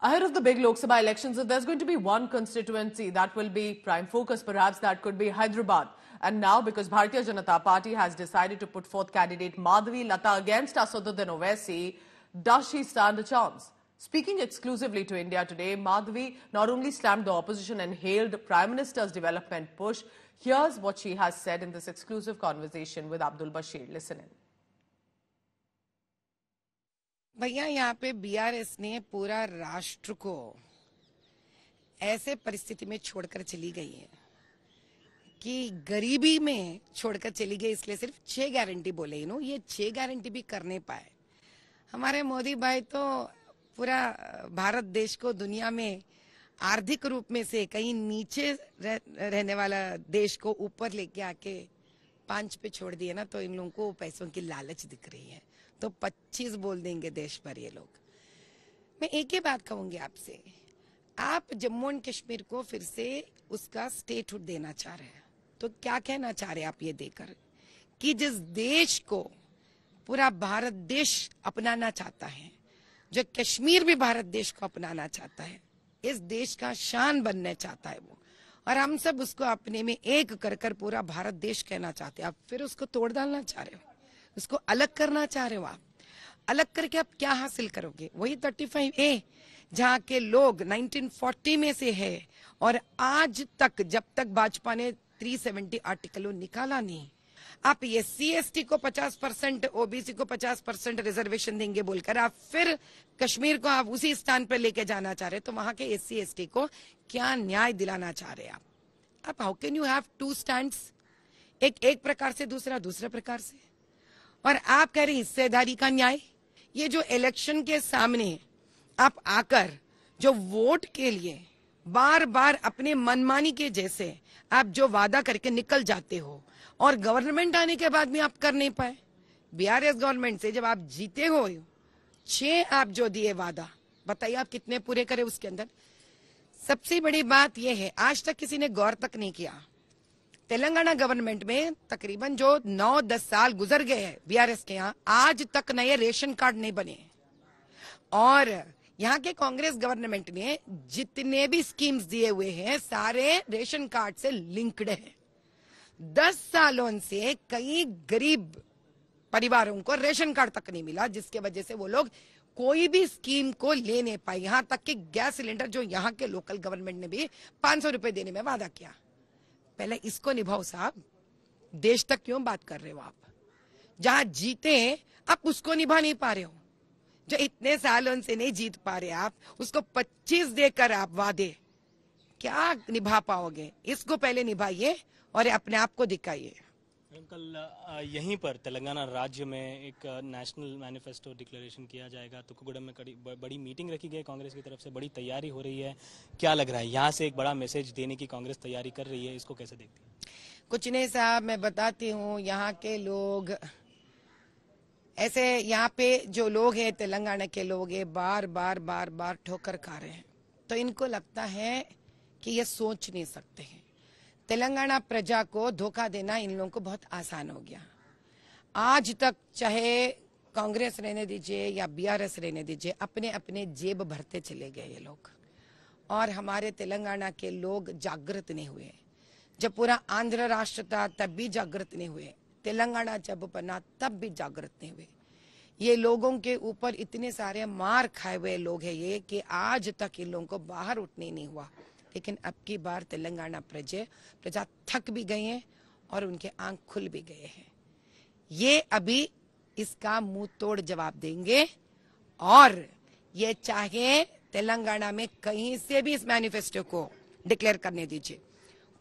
Ahead of the big Lok Sabha elections, if there's going to be one constituency that will be prime focus, perhaps that could be Hyderabad. And now, because Bharatiya Janata Party has decided to put forth candidate Madhavi Lata against Asaduddin Owaisi, does she stand a chance? Speaking exclusively to India Today, Madhavi not only slammed the opposition and hailed the Prime Minister's development push, here's what she has said in this exclusive conversation with Abdul Bashir. Listen in. भैया यहाँ पे BRS ने पूरा राष्ट्र को ऐसे परिस्थिति में छोड़कर चली गई है कि गरीबी में छोड़कर चली गई इसलिए सिर्फ छह गारंटी बोले ही ये छह गारंटी भी करने पाए हमारे मोदी भाई तो पूरा भारत देश को दुनिया में आर्थिक रूप में से कहीं नीचे रह, रहने वाला देश को ऊपर लेके आके पांच पे छोड़ दिए ना तो इन लोगों को पैसों की लालच दिख रही है तो 25 बोल देंगे देश भर ये लोग मैं एक ही बात कहूंगी आपसे आप जम्मू एंड कश्मीर को फिर से उसका स्टेटहुड देना चाह रहे हैं तो क्या कहना चाह रहे हैं आप ये देकर कि जिस देश को पूरा भारत देश अपनाना चाहता है जो कश्मीर भी भारत देश को अपनाना चाहता है इस देश का शान बनना चाहता है वो और हम सब उसको अपने में एक कर कर पूरा भारत देश कहना चाहते हैं आप फिर उसको तोड़ डालना चाह रहे हो उसको अलग करना चाह रहे हो आप अलग करके आप क्या हासिल करोगे वही थर्टी फाइव ए जहाँ के लोग 1940 में से है और आज तक जब तक भाजपा ने 370 आर्टिकल निकाला नहीं आप ये सी एस टी को 50 परसेंट ओबीसी को 50 परसेंट रिजर्वेशन देंगे बोलकर आप फिर कश्मीर को आप उसी स्थान पर लेके जाना चाह रहे तो वहां के एस सी एस टी को क्या न्याय दिलाना चाह रहे आप how can you have to stand एक एक प्रकार से दूसरा दूसरे प्रकार से और आप कह रहे हिस्सेदारी का न्याय ये जो इलेक्शन के सामने आप आकर जो वोट के लिए बार बार अपने मनमानी के जैसे आप जो वादा करके निकल जाते हो और गवर्नमेंट आने के बाद भी आप कर नहीं पाए बीआरएस गवर्नमेंट से जब आप जीते हो छह आप जो दिए वादा बताइए आप कितने पूरे करे उसके अंदर सबसे बड़ी बात यह है आज तक किसी ने गौर तक नहीं किया तेलंगाना गवर्नमेंट में तकरीबन जो 9-10 साल गुजर गए हैं बीआरएस के यहाँ आज तक नए रेशन कार्ड नहीं बने और यहाँ के कांग्रेस गवर्नमेंट ने जितने भी स्कीम्स दिए हुए हैं सारे रेशन कार्ड से लिंक्ड हैं दस सालों से कई गरीब परिवारों को रेशन कार्ड तक नहीं मिला जिसके वजह से वो लोग कोई भी स्कीम को ले नहीं पाए यहाँ तक कि गैस सिलेंडर जो यहाँ के लोकल गवर्नमेंट ने भी पांच सौ देने में वादा किया पहले इसको निभाओ साहब देश तक क्यों बात कर रहे हो आप जहां जीते हैं आप उसको निभा नहीं पा रहे हो जो इतने सालों से नहीं जीत पा रहे आप उसको 25 देकर आप वादे क्या निभा पाओगे इसको पहले निभाइए और अपने आप को दिखाइए कल यहीं पर तेलंगाना राज्य में एक नेशनल मैनिफेस्टो डिक्लेरेशन किया जाएगा तुकुगुड़म में कड़ी, बड़ी मीटिंग रखी गई कांग्रेस की तरफ से बड़ी तैयारी हो रही है क्या लग रहा है यहाँ से एक बड़ा मैसेज देने की कांग्रेस तैयारी कर रही है इसको कैसे देखती है कुछ नहीं साहब मैं बताती हूँ यहाँ के लोग ऐसे यहाँ पे जो लोग है तेलंगाना के लोग है बार बार बार बार ठोकर खा रहे हैं तो इनको लगता है कि ये सोच नहीं सकते हैं तेलंगाना प्रजा को धोखा देना इन लोगों को बहुत आसान हो गया आज तक चाहे कांग्रेस रहने दीजिए या बीआरएस रहने दीजिए अपने अपने जेब भरते चले गए ये लोग और हमारे तेलंगाना के लोग जागृत नहीं हुए जब पूरा आंध्र राष्ट्र था तब भी जागृत नहीं हुए तेलंगाना जब बना तब भी जागृत नहीं हुए ये लोगों के ऊपर इतने सारे मार खाए हुए लोग हैं ये कि आज तक इन लोगों को बाहर उठने नहीं हुआ लेकिन अब की बार तेलंगाना प्रजे प्रजा थक भी गए हैं और उनके आंख खुल भी गए हैं ये अभी इसका मुंह तोड़ जवाब देंगे और ये चाहे तेलंगाना में कहीं से भी इस मैनिफेस्टो को डिक्लेयर करने दीजिए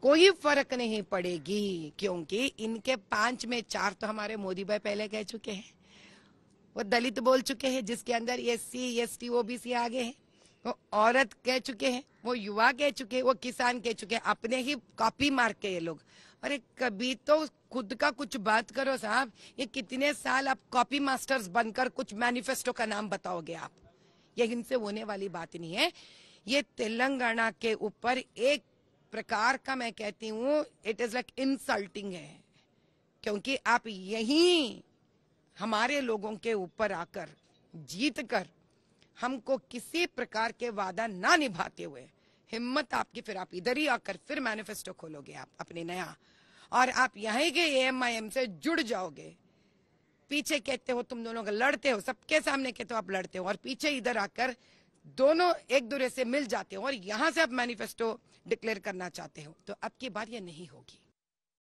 कोई फर्क नहीं पड़ेगी क्योंकि इनके पांच में चार तो हमारे मोदी भाई पहले कह चुके हैं वो दलित बोल चुके हैं जिसके अंदर S C S T OBC आगे हैं वो औरत कह चुके हैं वो युवा कह चुके वो किसान कह चुके हैं अपने ही कॉपी मार के ये लोग अरे कभी तो खुद का कुछ बात करो साहब ये कितने साल आप कॉपी मास्टर्स बनकर कुछ मैनिफेस्टो का नाम बताओगे आप ये इनसे होने वाली बात नहीं है ये तेलंगाना के ऊपर एक प्रकार का मैं कहती हूँ इट इज लाइक इंसल्टिंग है क्योंकि आप यही हमारे लोगों के ऊपर आकर जीत कर हमको किसी प्रकार के वादा ना निभाते हुए हिम्मत आपकी फिर आप इधर ही आकर फिर मैनिफेस्टो खोलोगे आप अपने नया और आप यहीं के एएमआईएम से जुड़ जाओगे पीछे कहते हो तुम दोनों लड़ते हो सबके सामने कहते हो आप लड़ते हो और पीछे इधर आकर दोनों एक दूसरे से मिल जाते हो और यहां से आप मैनिफेस्टो डिक्लेयर करना चाहते हो तो अब की बात यह नहीं होगी